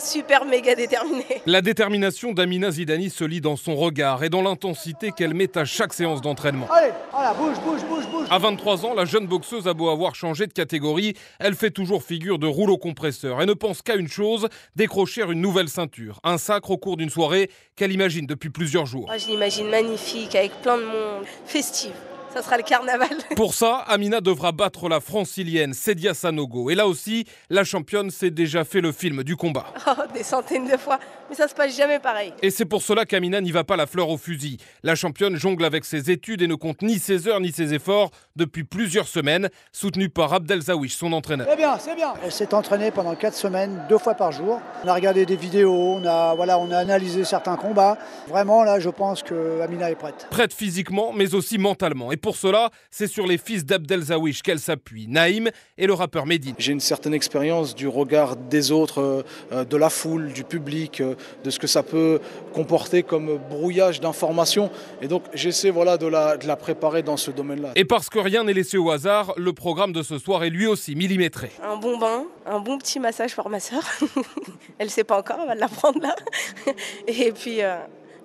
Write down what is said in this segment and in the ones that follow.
super méga déterminée. La détermination d'Amina Zidani se lit dans son regard et dans l'intensité qu'elle met à chaque séance d'entraînement. Allez, bouge, bouge, bouge, bouge. À 23 ans, la jeune boxeuse a beau avoir changé de catégorie, elle fait toujours figure de rouleau compresseur et ne pense qu'à une chose décrocher une nouvelle ceinture. Un sacre au cours d'une soirée qu'elle imagine depuis plusieurs jours. je l'imagine magnifique, avec plein de monde, festive ça sera le carnaval. Pour ça, Amina devra battre la francilienne sedia Sanogo. Et là aussi, la championne s'est déjà fait le film du combat. Oh, des centaines de fois, mais ça se passe jamais pareil. Et c'est pour cela qu'Amina n'y va pas la fleur au fusil. La championne jongle avec ses études et ne compte ni ses heures ni ses efforts depuis plusieurs semaines, soutenue par Abdel son entraîneur. C'est bien, c'est bien. Elle s'est entraînée pendant 4 semaines, deux fois par jour. On a regardé des vidéos, on a, voilà, on a analysé certains combats. Vraiment, là, je pense que Amina est prête. Prête physiquement, mais aussi mentalement. Et pour cela, c'est sur les fils d'Abdel Zawish qu'elle s'appuie, Naïm et le rappeur Medine. J'ai une certaine expérience du regard des autres, euh, euh, de la foule, du public, euh, de ce que ça peut comporter comme brouillage d'informations. Et donc j'essaie voilà, de, la, préparer dans ce domaine-là. Et parce que rien n'est laissé au hasard, le programme de ce soir est lui aussi millimétré. Un bon bain, un bon petit massage pour ma soeur. Elle ne sait pas encore, on va l'apprendre là. Et puis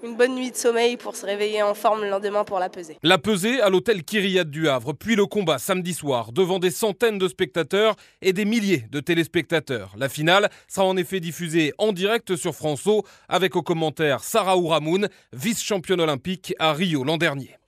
une bonne nuit de sommeil pour se réveiller en forme le lendemain pour la pesée. La pesée à l'hôtel Kyriade du Havre, puis le combat samedi soir devant des centaines de spectateurs et des milliers de téléspectateurs. La finale sera en effet diffusée en direct sur France avec au commentaire Sarah Ouramoun, vice-championne olympique à Rio l'an dernier.